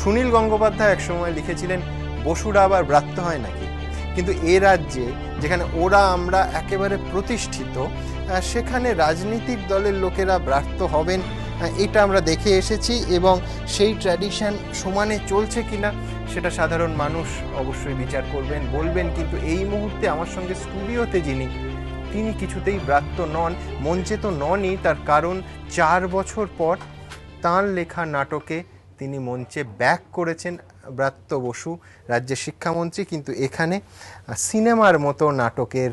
সুনীল গঙ্গোপাধ্যায় একসময় লিখেছিলেন বসুরা আবার ব্রাত্য হয় নাকি কিন্তু এ রাজ্যে যেখানে ওরা আমরা একেবারে প্রতিষ্ঠিত সেখানে রাজনীতিক দলের লোকেরা ব্রাত্য হবেন এটা আমরা দেখে এসেছি এবং সেই ট্র্যাডিশন সমানে চলছে কিনা সেটা সাধারণ মানুষ অবশ্যই বিচার করবেন বলবেন কিন্তু এই মুহূর্তে আমার সঙ্গে স্টুডিওতে যিনি তিনি কিছুতেই ব্রাত্য নন মঞ্চে তো ননই তার কারণ চার বছর পর তাঁর লেখা নাটকে তিনি মঞ্চে ব্যাক করেছেন ব্রাত্য বসু রাজ্যের শিক্ষামন্ত্রী কিন্তু এখানে সিনেমার মতো নাটকের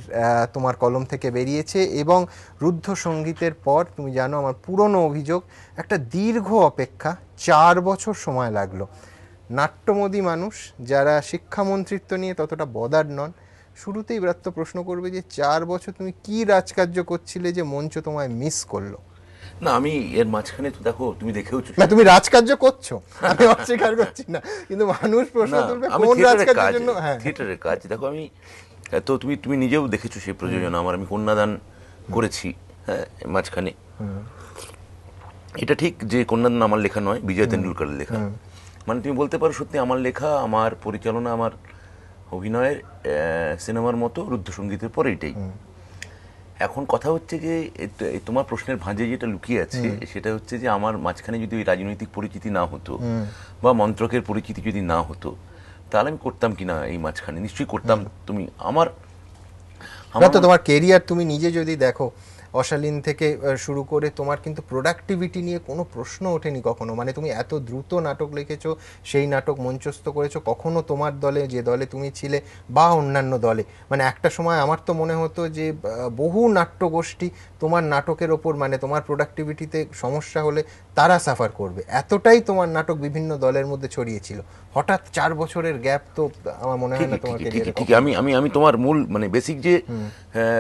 তোমার কলম থেকে বেরিয়েছে এবং রুদ্ধ সঙ্গীতের পর তুমি জানো আমার পুরনো অভিযোগ একটা দীর্ঘ অপেক্ষা চার বছর সময় লাগলো নাট্যমোদী মানুষ যারা শিক্ষামন্ত্রিত্ব নিয়ে ততটা বদার নন শুরুতেই ব্রাত্য প্রশ্ন করবে যে চার বছর তুমি কি রাজকার্য করছিলে যে মঞ্চ তোমায় মিস করলো না আমি এর মাঝখানে তো দেখো তুমি দেখেওছো না তুমি রাজকার্য করছো আমি অস্বীকার করছি না কিন্তু মানুষ প্রশ্ন তুলবে কোন রাজকার্যের জন্য হ্যাঁ থিয়েটারের হ্যাঁ। কাজ দেখো আমি তো তুমি তুমি নিজেও দেখেছো সেই প্রযোজনা আমার আমি কন্যাদান করেছি হ্যাঁ মাঝখানে এটা ঠিক যে কন্যাদান আমার লেখা নয় বিজয় তেন্ডুলকারের লেখা মানে তুমি বলতে পারো সত্যি আমার লেখা আমার পরিচালনা আমার অভিনয়ের সিনেমার মতো রুদ্ধসঙ্গীতের পরে এটাই এখন কথা হচ্ছে যে তোমার প্রশ্নের ভাঁজে যেটা লুকিয়ে আছে সেটা হচ্ছে যে আমার মাঝখানে যদি ওই রাজনৈতিক পরিচিতি না হতো বা মন্ত্রকের পরিচিতি যদি না হতো তাহলে আমি করতাম কিনা এই মাঝখানে নিশ্চয়ই করতাম তুমি আমার আমার তো তোমার কেরিয়ার তুমি নিজে যদি দেখো অশালীন থেকে শুরু করে তোমার কিন্তু প্রোডাক্টিভিটি নিয়ে কোনো প্রশ্ন ওঠেনি কখনো মানে তুমি এত দ্রুত নাটক লিখেছো সেই নাটক মঞ্চস্থ করেছো কখনো তোমার দলে যে দলে তুমি ছিলে বা অন্যান্য দলে মানে একটা সময় আমার তো মনে হতো যে বহু নাট্যগোষ্ঠী তোমার নাটকের ওপর মানে তোমার প্রোডাক্টিভিটিতে সমস্যা হলে তারা সাফার করবে এতটাই তোমার নাটক বিভিন্ন দলের মধ্যে ছড়িয়েছিল হঠাৎ চার বছরের গ্যাপ তো আমার মনে হয় না তোমার আমি আমি আমি তোমার মূল মানে বেসিক যে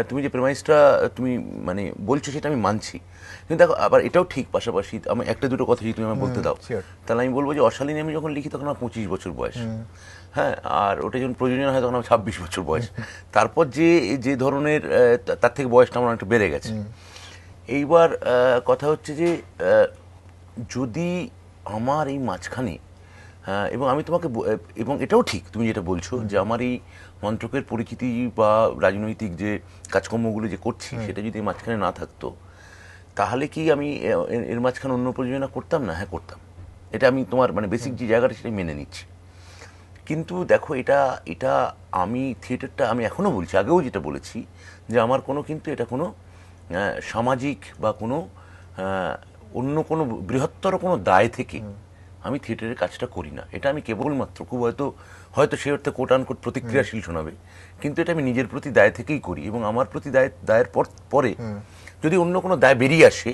তুমি যে প্রেমাইসটা তুমি মানে মানে বলছো সেটা আমি মানছি কিন্তু দেখো আবার এটাও ঠিক পাশাপাশি আমি একটা দুটো কথা যদি তুমি আমি বলতে দাও তাহলে আমি বলবো যে অশালীন আমি যখন লিখি তখন আমার পঁচিশ বছর বয়স হ্যাঁ আর ওটা যখন প্রয়োজন হয় তখন আমার ছাব্বিশ বছর বয়স তারপর যে যে ধরনের তার থেকে বয়সটা আমার অনেকটা বেড়ে গেছে এইবার কথা হচ্ছে যে যদি আমার এই মাঝখানে এবং আমি তোমাকে এবং এটাও ঠিক তুমি যেটা বলছো যে আমার এই মন্ত্রকের পরিচিতি বা রাজনৈতিক যে কাজকর্মগুলো যে করছি সেটা যদি মাঝখানে না থাকতো তাহলে কি আমি এর মাঝখানে অন্য প্রযোজনা করতাম না হ্যাঁ করতাম এটা আমি তোমার মানে বেসিক যে জায়গাটা সেটা মেনে নিচ্ছি কিন্তু দেখো এটা এটা আমি থিয়েটারটা আমি এখনও বলছি আগেও যেটা বলেছি যে আমার কোনো কিন্তু এটা কোনো সামাজিক বা কোনো অন্য কোনো বৃহত্তর কোনো দায় থেকে আমি থিয়েটারের কাজটা করি না এটা আমি কেবলমাত্র খুব হয়তো হয়তো সে অর্থে কোট আনকোট প্রতিক্রিয়াশীল শোনাবে কিন্তু এটা আমি নিজের প্রতি দায় থেকেই করি এবং আমার প্রতি দায় দায়ের পরে যদি অন্য কোনো দায় বেরিয়ে আসে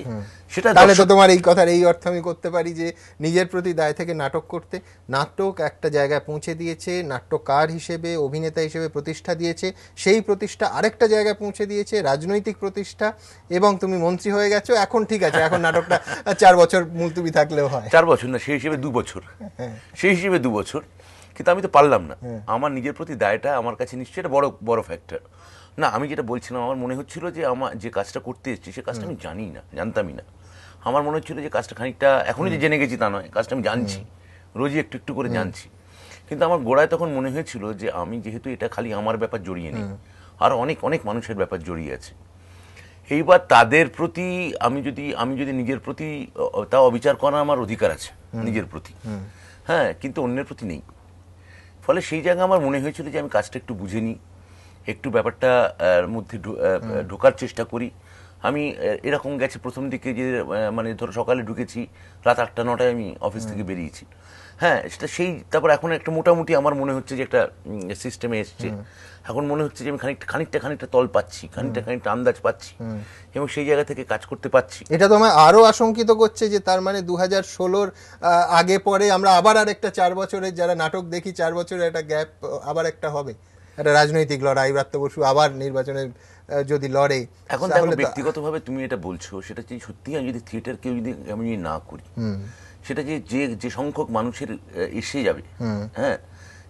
সেটা তাহলে তো তোমার এই কথার এই অর্থ আমি করতে পারি যে নিজের প্রতি দায় থেকে নাটক করতে নাটক একটা জায়গায় পৌঁছে দিয়েছে নাট্যকার হিসেবে অভিনেতা হিসেবে প্রতিষ্ঠা দিয়েছে সেই প্রতিষ্ঠা আরেকটা জায়গায় পৌঁছে দিয়েছে রাজনৈতিক প্রতিষ্ঠা এবং তুমি মন্ত্রী হয়ে গেছো এখন ঠিক আছে এখন নাটকটা চার বছর মুলতুবি থাকলেও হয় চার বছর না সেই হিসেবে দু বছর হ্যাঁ। সেই হিসেবে দু বছর কিন্তু আমি তো পারলাম না হ্যাঁ। আমার নিজের প্রতি দায়টা আমার কাছে নিশ্চয়ই এটা বড় বড় ফ্যাক্টর না আমি যেটা বলছিলাম আমার মনে হচ্ছিল যে আমার যে কাজটা করতে এসেছি সে কাজটা আমি জানি না জানতামই না আমার মনে হচ্ছিল যে কাজটা খানিকটা এখনই যে জেনে গেছি তা নয় কাজটা আমি জানছি রোজই একটু একটু করে জানছি কিন্তু আমার গোড়ায় তখন মনে হয়েছিল যে আমি যেহেতু এটা খালি আমার ব্যাপার জড়িয়ে নেই আর অনেক অনেক মানুষের ব্যাপার জড়িয়ে আছে এইবার তাদের প্রতি আমি যদি আমি যদি নিজের প্রতি তা অবিচার করা আমার অধিকার আছে নিজের প্রতি হ্যাঁ কিন্তু অন্যের প্রতি নেই ফলে সেই জায়গায় আমার মনে হয়েছিল যে আমি কাজটা একটু বুঝে নিই একটু ব্যাপারটা মধ্যে ঢোকার চেষ্টা করি আমি এরকম গেছে প্রথম দিকে যে মানে ধরো সকালে ঢুকেছি রাত আটটা নটায় আমি অফিস থেকে বেরিয়েছি হ্যাঁ সেটা সেই তারপর এখন একটা মোটামুটি আমার মনে হচ্ছে যে একটা সিস্টেমে এসছে এখন মনে হচ্ছে যে আমি খানিকটা খানিকটা খানিকটা তল পাচ্ছি খানিকটা খানিকটা আন্দাজ পাচ্ছি এবং সেই জায়গা থেকে কাজ করতে পারছি এটা তো আমার আরও আশঙ্কিত করছে যে তার মানে দু হাজার ষোলোর আগে পরে আমরা আবার আর একটা চার বছরের যারা নাটক দেখি চার বছরের একটা গ্যাপ আবার একটা হবে একটা রাজনৈতিক লড়াই ব্রাত্য বসু আবার নির্বাচনে যদি লড়ে এখন তাহলে ব্যক্তিগতভাবে তুমি এটা বলছো সেটা সত্যি আমি যদি থিয়েটার কেউ যদি আমি না করি সেটা যে যে যে সংখ্যক মানুষের এসে যাবে হ্যাঁ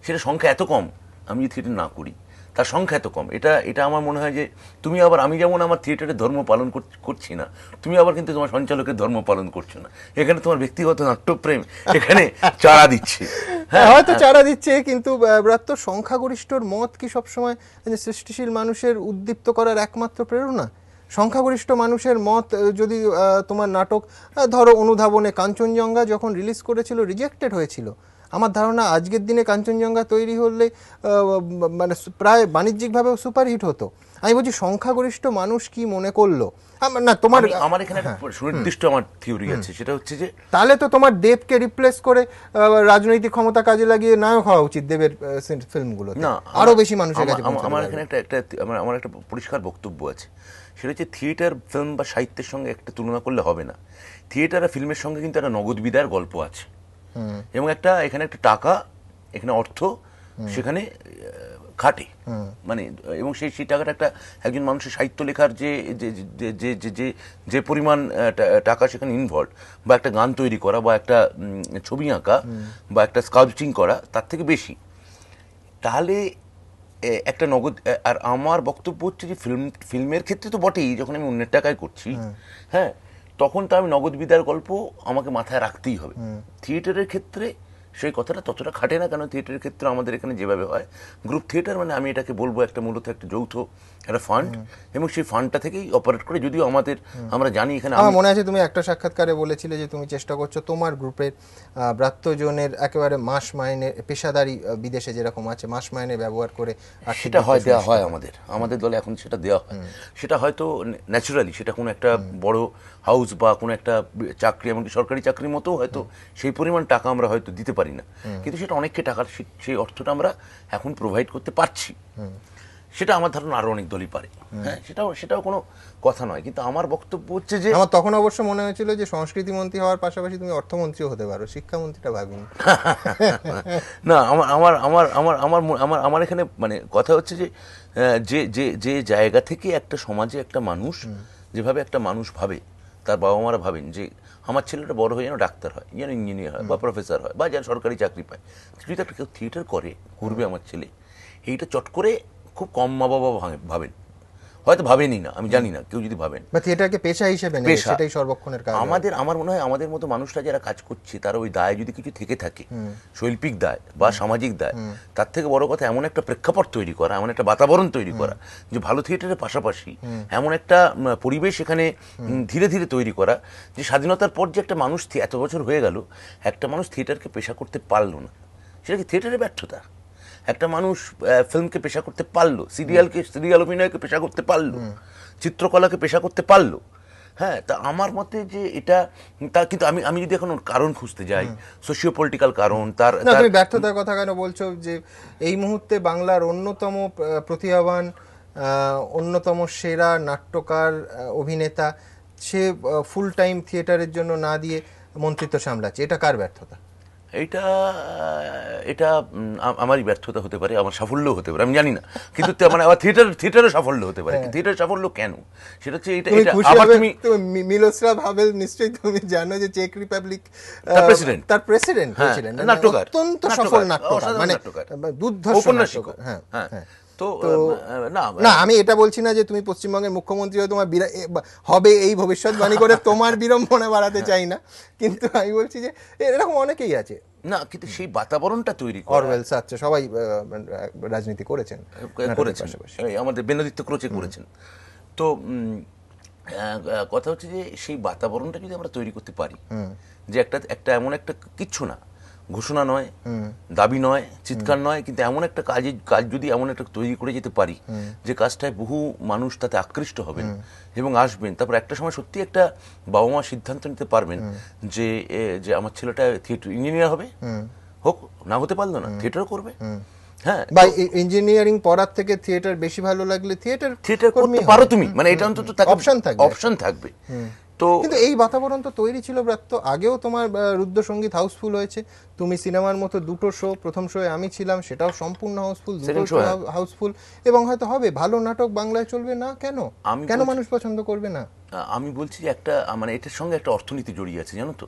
সেটা সংখ্যা এত কম আমি যদি থিয়েটার না করি তার সংখ্যা এত কম এটা এটা আমার মনে হয় যে তুমি আবার আমি যেমন আমার থিয়েটারের ধর্ম পালন করছি না তুমি আবার কিন্তু তোমার সঞ্চালকের ধর্ম পালন করছো না এখানে তোমার ব্যক্তিগত নাট্যপ্রেম এখানে চারা দিচ্ছে হ্যাঁ হয়তো চারা দিচ্ছে কিন্তু ব্রাত্য সংখ্যাগরিষ্ঠর মত কি সবসময় সৃষ্টিশীল মানুষের উদ্দীপ্ত করার একমাত্র প্রেরণা সংখ্যাগরিষ্ঠ মানুষের মত যদি তোমার নাটক ধরো অনুধাবনে কাঞ্চনজঙ্ঘা যখন রিলিজ করেছিল রিজেক্টেড হয়েছিল আমার ধারণা আজকের দিনে কাঞ্চনজঙ্ঘা তৈরি হলে মানে প্রায় বাণিজ্যিকভাবেও সুপারহিট হতো আমি বলছি সংখ্যাগরিষ্ঠ মানুষ কি মনে করলো না তোমার আমার এখানে হ্যাঁ, সুনির্দিষ্ট আমার থিওরি আছে সেটা হচ্ছে যে তাহলে তো তোমার দেবকে রিপ্লেস করে রাজনৈতিক ক্ষমতা কাজে লাগিয়ে নায়ক হওয়া উচিত দেবের ফিল্মগুলো না আরো বেশি মানুষের কাছে আমার এখানে একটা একটা আমার আমার একটা পরিষ্কার বক্তব্য আছে সেটা হচ্ছে থিয়েটার ফিল্ম বা সাহিত্যের সঙ্গে একটা তুলনা করলে হবে না থিয়েটার আর ফিল্মের সঙ্গে কিন্তু একটা নগদ বিদায়ের গল্প আছে এবং একটা এখানে একটা টাকা এখানে অর্থ সেখানে খাটে মানে এবং সেই সেই টাকাটা একটা একজন মানুষের সাহিত্য লেখার যে যে যে যে পরিমাণ টাকা সেখানে ইনভলভ বা একটা গান তৈরি করা বা একটা ছবি আঁকা বা একটা স্কাল্পচিং করা তার থেকে বেশি তাহলে একটা নগদ আর আমার বক্তব্য হচ্ছে যে ফিল্ম ফিল্মের ক্ষেত্রে তো বটেই যখন আমি অন্যের টাকায় করছি হ্যাঁ তখন তো আমি নগদ বিদার গল্প আমাকে মাথায় রাখতেই হবে থিয়েটারের ক্ষেত্রে সেই কথাটা ততটা খাটে না কেন থিয়েটারের ক্ষেত্রে আমাদের এখানে যেভাবে হয় গ্রুপ থিয়েটার মানে আমি এটাকে বলবো একটা মূলত একটা যৌথ একটা ফান্ড এবং সেই ফান্ডটা থেকেই অপারেট করে যদিও আমাদের আমরা জানি এখানে আমার মনে আছে তুমি একটা সাক্ষাৎকারে বলেছিলে যে তুমি চেষ্টা করছো তোমার গ্রুপের ব্রাত্যজনের একেবারে মাস মাইনে পেশাদারি বিদেশে যেরকম আছে মাস মাইনে ব্যবহার করে আর সেটা হয় দেওয়া হয় আমাদের আমাদের দলে এখন সেটা দেওয়া হয় সেটা হয়তো ন্যাচুরালি সেটা কোনো একটা বড় হাউস বা কোনো একটা চাকরি এমনকি সরকারি চাকরির মতো হয়তো সেই পরিমাণ টাকা আমরা হয়তো দিতে পারি না কিন্তু সেটা অনেককে টাকার সেই অর্থটা আমরা এখন প্রোভাইড করতে পারছি সেটা আমার ধারণা আরও অনেক দলই পারে হ্যাঁ সেটাও সেটাও কোনো কথা নয় কিন্তু আমার বক্তব্য হচ্ছে যে আমার তখন অবশ্য মনে হয়েছিল যে সংস্কৃতি মন্ত্রী হওয়ার পাশাপাশি তুমি অর্থমন্ত্রীও হতে পারো শিক্ষামন্ত্রীটা ভাবিনি না আমার আমার আমার আমার আমার আমার আমার এখানে মানে কথা হচ্ছে যে যে যে যে জায়গা থেকে একটা সমাজে একটা মানুষ যেভাবে একটা মানুষ ভাবে তার বাবা মারা ভাবেন যে আমার ছেলেটা বড় হয়ে যেন ডাক্তার হয় যেন ইঞ্জিনিয়ার হয় বা প্রফেসর হয় বা যেন সরকারি চাকরি পায় যদি একটা কেউ থিয়েটার করে করবে আমার ছেলে এইটা চট করে খুব কম মা বাবা ভাবেন হয়তো ভাবেনই না আমি জানি না কেউ যদি ভাবেন বা থিয়েটারকে পেশা হিসেবে সেটাই সর্বক্ষণের কাজ আমাদের আমার মনে হয় আমাদের মতো মানুষরা যারা কাজ করছে তারা ওই দায় যদি কিছু থেকে থাকে শৈল্পিক দায় বা সামাজিক দায় তার থেকে বড় কথা এমন একটা প্রেক্ষাপট তৈরি করা এমন একটা বাতাবরণ তৈরি করা যে ভালো থিয়েটারের পাশাপাশি এমন একটা পরিবেশ এখানে ধীরে ধীরে তৈরি করা যে স্বাধীনতার পর যে একটা মানুষ এত বছর হয়ে গেল একটা মানুষ থিয়েটারকে পেশা করতে পারলো না সেটা কি থিয়েটারের ব্যর্থতা একটা মানুষ ফিল্মকে পেশা করতে পারলো সিরিয়ালকে সিরিয়াল অভিনয়কে পেশা করতে পারলো চিত্রকলাকে পেশা করতে পারলো হ্যাঁ তা আমার মতে যে এটা তা কিন্তু আমি আমি যদি এখন কারণ খুঁজতে যাই সোশিও পলিটিক্যাল কারণ তার তুমি ব্যর্থতার কথা কেন বলছো যে এই মুহূর্তে বাংলার অন্যতম প্রতিভাবান অন্যতম সেরা নাট্যকার অভিনেতা সে ফুল টাইম থিয়েটারের জন্য না দিয়ে মন্ত্রিত্ব সামলাচ্ছে এটা কার ব্যর্থতা এটা এটা আমারই ব্যর্থতা হতে পারে আমার সাফল্য হতে পারে আমি জানি না কিন্তু মানে আবার থিয়েটার থিয়েটারও সাফল্য হতে পারে হ্যাঁ। থিয়েটার সাফল্য কেন সেটা হচ্ছে এটা আবার তুমি মিলোসরা ভাবেল নিশ্চয়ই তুমি জানো যে চেক রিপাবলিক তার প্রেসিডেন্ট তার প্রেসিডেন্ট হ্যাঁ, ছিলেন নাট্যকার অত্যন্ত সফল নাট্যকার মানে দুর্ধর্ষ উপন্যাসিক হ্যাঁ হ্যাঁ, হ্যাঁ। তো না আমি এটা বলছি না যে তুমি পশ্চিমবঙ্গের মুখ্যমন্ত্রী হয়ে তোমার হবে এই ভবিষ্যৎবাণী করে তোমার বিড়ম্বনা বাড়াতে হ্যাঁ। চাই না কিন্তু আমি বলছি যে এরকম অনেকেই আছে না কিন্তু সেই বাতাবরণটা তৈরি অরওয়েল আচ্ছা সবাই রাজনীতি করেছেন করেছেন আমাদের বেনদিত্য ক্রোচে করেছেন তো কথা হচ্ছে যে সেই বাতাবরণটা যদি আমরা তৈরি করতে পারি যে একটা একটা এমন একটা কিচ্ছু না ঘোষণা নয় দাবি নয় চিৎকার নয় কিন্তু এমন একটা কাজে কাজ যদি এমন একটা তৈরি করে যেতে পারি যে কাজটায় বহু মানুষ তাতে আকৃষ্ট হবেন এবং আসবেন তারপর একটা সময় সত্যি একটা বাবা মা সিদ্ধান্ত নিতে পারবেন যে যে আমার ছেলেটা থিয়েটার ইঞ্জিনিয়ার হবে হোক না হতে পারলো না থিয়েটার করবে হ্যাঁ বা ইঞ্জিনিয়ারিং পড়ার থেকে থিয়েটার বেশি ভালো লাগলে থিয়েটার থিয়েটার করতে পারো তুমি মানে এটা অন্তত অপশন থাকবে অপশন থাকবে তো কিন্তু এই বাতাবরণ তো তৈরি ছিল ব্রাত্য আগেও তোমার রুদ্রসঙ্গীত হাউসফুল হয়েছে তুমি সিনেমার মতো দুটো শো প্রথম শোয়ে আমি ছিলাম সেটাও সম্পূর্ণ হাউসফুল দুটো শো হাউসফুল এবং হয়তো হবে ভালো নাটক বাংলায় চলবে না কেন কেন মানুষ পছন্দ করবে না আমি বলছি যে একটা মানে এটার সঙ্গে একটা অর্থনীতি জড়িয়ে আছে জানো তো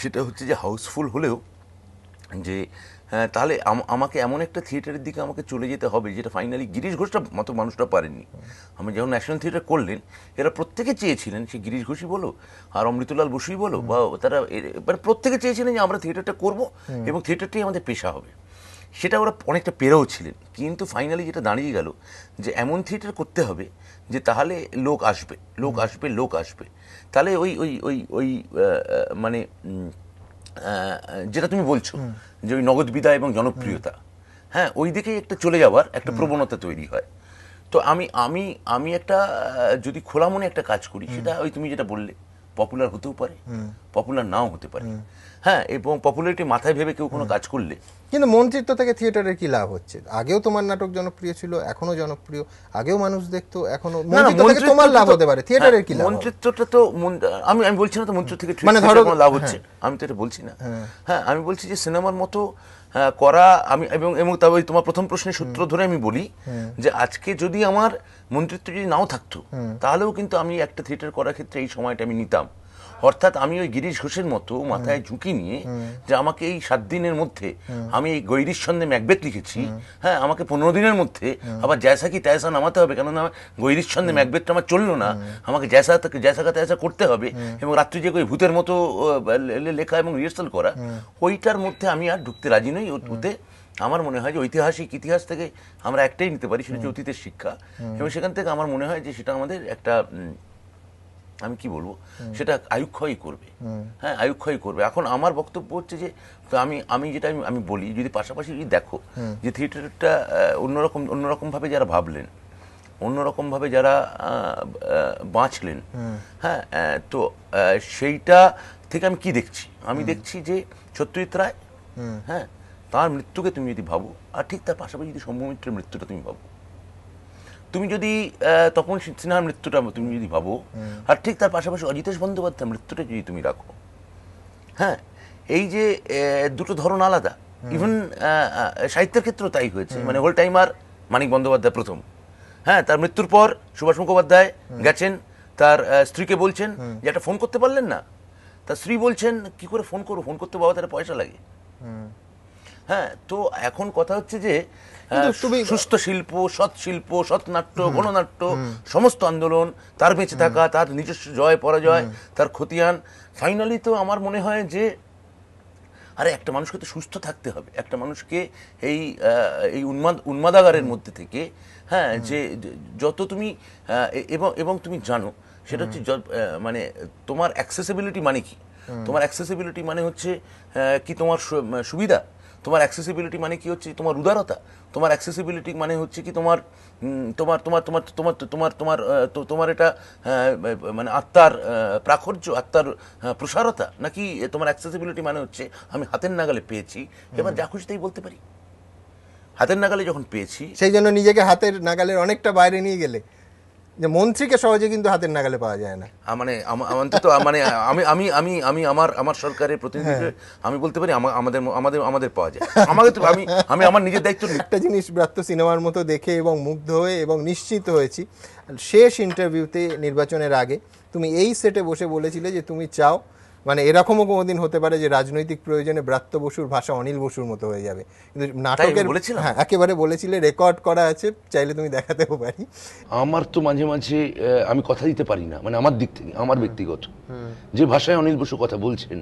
সেটা হচ্ছে যে হাউসফুল হলেও যে হ্যাঁ, তাহলে আমাকে এমন একটা থিয়েটারের দিকে আমাকে চলে যেতে হবে যেটা ফাইনালি গিরিশ ঘোষটা মতো মানুষটা পারেননি আমি যখন ন্যাশনাল থিয়েটার করলেন এরা প্রত্যেকে চেয়েছিলেন সে গিরিশ ঘোষই বলো আর অমৃতলাল বসুই বলো বা তারা মানে প্রত্যেকে চেয়েছিলেন যে আমরা থিয়েটারটা করব এবং থিয়েটারটাই আমাদের পেশা হবে সেটা ওরা অনেকটা পেরেও ছিলেন কিন্তু ফাইনালি যেটা দাঁড়িয়ে গেল যে এমন থিয়েটার করতে হবে যে তাহলে লোক আসবে লোক আসবে লোক আসবে তাহলে ওই ওই ওই ওই মানে যেটা তুমি বলছো যে ওই নগদ বিদায় এবং জনপ্রিয়তা হ্যাঁ ওই দিকেই একটা চলে যাওয়ার একটা প্রবণতা তৈরি হয় তো আমি আমি আমি একটা যদি খোলা মনে একটা কাজ করি সেটা ওই তুমি যেটা বললে পপুলার হতেও পারে পপুলার নাও হতে পারে হ্যাঁ এবং পপুলারিটি মাথায় ভেবে কেউ কোনো কাজ করলে কিন্তু মন্ত্রিত্ব থেকে থিয়েটারের কি লাভ হচ্ছে আগেও তোমার নাটক জনপ্রিয় ছিল এখনো জনপ্রিয় আগেও মানুষ দেখতো এখনো তোমার লাভ হতে পারে থিয়েটারের হ্যাঁ, কি মন্ত্রিত্বটা তো আমি আমি বলছি না তো মন্ত্র থেকে মানে ধরো লাভ হ্যাঁ। হচ্ছে আমি তো এটা বলছি না হ্যাঁ, হ্যাঁ আমি বলছি যে সিনেমার মতো হ্যাঁ, করা আমি এবং এবং তবে তোমার প্রথম প্রশ্নের সূত্র ধরে আমি বলি যে আজকে যদি আমার মন্ত্রিত্ব যদি নাও থাকতো তাহলেও কিন্তু আমি একটা থিয়েটার করার ক্ষেত্রে এই সময়টা আমি নিতাম অর্থাৎ আমি ওই গিরিশ ঘোষের মতো মাথায় ঝুঁকি নিয়ে যে আমাকে এই সাত দিনের মধ্যে আমি এই গৈরির ছন্দে ম্যাকবেথ লিখেছি হ্যাঁ আমাকে পনেরো দিনের মধ্যে আবার জ্যাসা কি ত্যাসা নামাতে হবে কেননা গৈরিশ ছন্দে ম্যাকবেদটা আমার চললো না আমাকে জ্যাসা জ্যাসা কা ত্যাসা করতে হবে এবং রাত্রি যে ওই ভূতের মতো লেখা এবং রিহার্সাল করা ওইটার মধ্যে আমি আর ঢুকতে রাজি নই ওতে আমার মনে হয় যে ঐতিহাসিক ইতিহাস থেকে আমরা একটাই নিতে পারি সেটা হচ্ছে অতীতের শিক্ষা এবং সেখান থেকে আমার মনে হয় যে সেটা আমাদের একটা আমি কি বলবো সেটা আয়ুক্ষয়ই করবে হ্যাঁ আয়ুক্ষয়ই করবে এখন আমার বক্তব্য হচ্ছে যে আমি আমি যেটা আমি বলি যদি পাশাপাশি যদি দেখো যে থিয়েটারটা অন্যরকম অন্যরকমভাবে যারা ভাবলেন অন্যরকমভাবে যারা বাঁচলেন হ্যাঁ তো সেইটা থেকে আমি কি দেখছি আমি দেখছি যে সত্যজিৎ রায় হ্যাঁ তার মৃত্যুকে তুমি যদি ভাবো আর ঠিক তার পাশাপাশি যদি সৌম্য মিত্রের মৃত্যুটা তুমি ভাবো তুমি যদি তপন সিনহার মৃত্যুটা তুমি যদি ভাবো আর ঠিক তার পাশাপাশি অজিতেশ বন্দ্যোপাধ্যায় মৃত্যুটা যদি তুমি রাখো হ্যাঁ এই যে দুটো ধরন আলাদা ইভেন সাহিত্যের ক্ষেত্রেও তাই হয়েছে মানে হোল টাইমার মানিক বন্দ্যোপাধ্যায় প্রথম হ্যাঁ তার মৃত্যুর পর সুভাষ মুখোপাধ্যায় গেছেন তার স্ত্রীকে বলছেন যে একটা ফোন করতে পারলেন না তার স্ত্রী বলছেন কি করে ফোন করো ফোন করতে বাবা তার পয়সা লাগে হ্যাঁ তো এখন কথা হচ্ছে যে সুস্থ শিল্প সৎ শিল্প সৎ নাট্য গণনাট্য সমস্ত আন্দোলন তার বেঁচে থাকা তার নিজস্ব জয় পরাজয় তার খতিয়ান ফাইনালি তো আমার মনে হয় যে আরে একটা মানুষকে তো সুস্থ থাকতে হবে একটা মানুষকে এই এই উন্মাদ উন্মাদাগারের মধ্যে থেকে হ্যাঁ যে যত তুমি এবং এবং তুমি জানো সেটা হচ্ছে মানে তোমার অ্যাক্সেসিবিলিটি মানে কি তোমার অ্যাক্সেসিবিলিটি মানে হচ্ছে কি তোমার সুবিধা তোমার অ্যাক্সেসিবিলিটি মানে কি হচ্ছে তোমার উদারতা তোমার অ্যাক্সেসিবিলিটি মানে হচ্ছে কি তোমার তোমার তোমার তোমার তোমার তোমার তোমার তোমার এটা মানে আত্মার প্রাচুর্য আত্মার প্রসারতা নাকি তোমার অ্যাক্সেসিবিলিটি মানে হচ্ছে আমি হাতের নাগালে পেয়েছি এবার যা খুশি তাই বলতে পারি হাতের নাগালে যখন পেয়েছি সেই জন্য নিজেকে হাতের নাগালের অনেকটা বাইরে নিয়ে গেলে যে মন্ত্রীকে সহজে কিন্তু হাতের নাগালে পাওয়া যায় না মানে তো মানে আমি আমি আমি আমি আমার আমার সরকারের প্রতিনিধি হ্যাঁ। আমি বলতে পারি আমাদের আমাদের আমাদের পাওয়া যায় আমাকে তো আমি আমি আমার নিজের দায়িত্ব একটা জিনিস ব্রাত্য সিনেমার মতো দেখে এবং মুগ্ধ হয়ে এবং নিশ্চিত হয়েছি শেষ ইন্টারভিউতে নির্বাচনের আগে তুমি এই সেটে বসে বলেছিলে যে তুমি চাও মানে এরকমও কোনোদিন হতে পারে যে রাজনৈতিক প্রয়োজনে ব্রাত্য বসুর ভাষা অনিল বসুর মতো হয়ে যাবে কিন্তু নাটকের হ্যাঁ একেবারে বলেছিলে রেকর্ড করা আছে চাইলে তুমি দেখাতেও পারি আমার তো মাঝে মাঝে আমি কথা দিতে পারি না মানে আমার দিক থেকে আমার ব্যক্তিগত যে ভাষায় অনিল বসু কথা বলছেন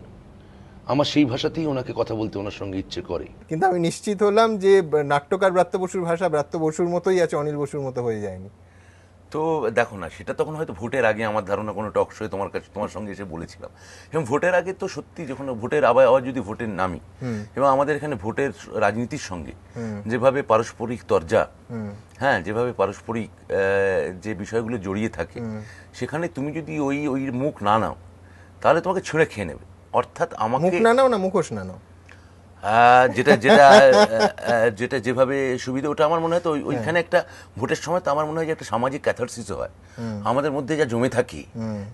আমার সেই ভাষাতেই ওনাকে কথা বলতে ওনার সঙ্গে ইচ্ছে করে কিন্তু আমি নিশ্চিত হলাম যে নাট্যকার ব্রাত্য বসুর ভাষা ব্রাত্য বসুর মতোই আছে অনিল বসুর মতো হয়ে যায়নি তো দেখো না সেটা তখন হয়তো ভোটের আগে আমার ধারণা কোনো টক শোয়ে তোমার কাছে তোমার সঙ্গে এসে বলেছিলাম এবং ভোটের আগে তো সত্যি যখন ভোটের আবার আবার যদি ভোটের নামি এবং আমাদের এখানে ভোটের রাজনীতির সঙ্গে যেভাবে পারস্পরিক তর্জা হ্যাঁ যেভাবে পারস্পরিক যে বিষয়গুলো জড়িয়ে থাকে সেখানে তুমি যদি ওই ওই মুখ না নাও তাহলে তোমাকে ছুঁড়ে খেয়ে নেবে অর্থাৎ আমাকে না নাও না মুখোশ না নাও যেটা যেটা যেটা যেভাবে সুবিধা ওটা আমার মনে হয় তো হ্যাঁ। ওইখানে একটা ভোটের সময় তো আমার মনে হয় যে একটা সামাজিক ক্যাথারসিস হয় আমাদের মধ্যে যা জমে থাকি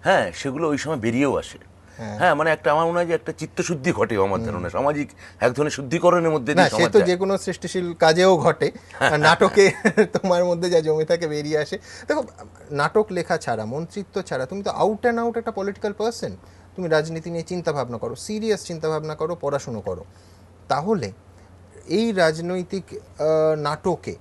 হ্যাঁ সেগুলো ওই সময় বেরিয়েও আসে হ্যাঁ।, হ্যাঁ মানে একটা আমার মনে হয় যে একটা চিত্তশুদ্ধি ঘটে আমার ধারণা সামাজিক এক ধরনের শুদ্ধিকরণের মধ্যে সে তো যে কোনো সৃষ্টিশীল কাজেও ঘটে নাটকে তোমার মধ্যে যা জমে থাকে বেরিয়ে আসে দেখো নাটক লেখা ছাড়া মন্ত্রিত্ব ছাড়া তুমি তো আউট অ্যান্ড আউট একটা পলিটিক্যাল পার্সন তুমি রাজনীতি নিয়ে চিন্তা ভাবনা করো সিরিয়াস চিন্তা ভাবনা করো পড়াশুনো করো তাহলে এই রাজনৈতিক নাটকে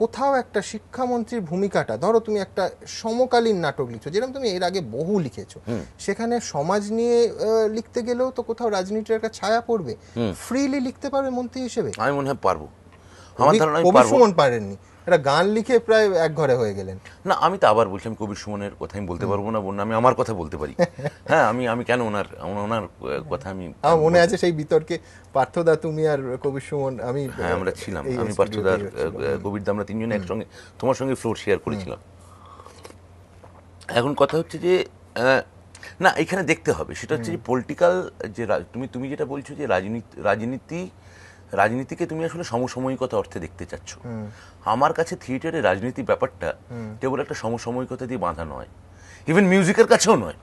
কোথাও একটা শিক্ষামন্ত্রীর ভূমিকাটা ধরো তুমি একটা সমকালীন নাটক লিখছো যেরকম তুমি এর আগে বহু লিখেছো সেখানে সমাজ নিয়ে লিখতে গেলেও তো কোথাও রাজনীতির একটা ছায়া পড়বে ফ্রিলি লিখতে পারবে মন্ত্রী হিসেবে আমি মনে হয় পারবো আমার ধারণা পারেননি একটা গান লিখে প্রায় এক ঘরে হয়ে গেলেন না আমি তো আবার বলছি আমি কবির সুমনের কথা আমি বলতে পারবো না বন্যা আমি আমার কথা বলতে পারি হ্যাঁ আমি আমি কেন ওনার ওনার কথা আমি আমার মনে আছে সেই বিতর্কে পার্থদা তুমি আর কবির সুমন আমি হ্যাঁ আমরা ছিলাম আমি পার্থদার কবির দা আমরা তিনজনে একসঙ্গে তোমার সঙ্গে ফ্লোর শেয়ার করেছিলাম এখন কথা হচ্ছে যে না এখানে দেখতে হবে সেটা হচ্ছে যে পলিটিক্যাল যে তুমি তুমি যেটা বলছো যে রাজনীতি রাজনীতি রাজনীতিকে তুমি আসলে সমসাময়িকতা অর্থে দেখতে চাচ্ছ আমার কাছে থিয়েটারের রাজনীতি ব্যাপারটা কেবল একটা সমসাময়িকতা দিয়ে বাঁধা নয় ইভেন মিউজিকের কাছেও নয়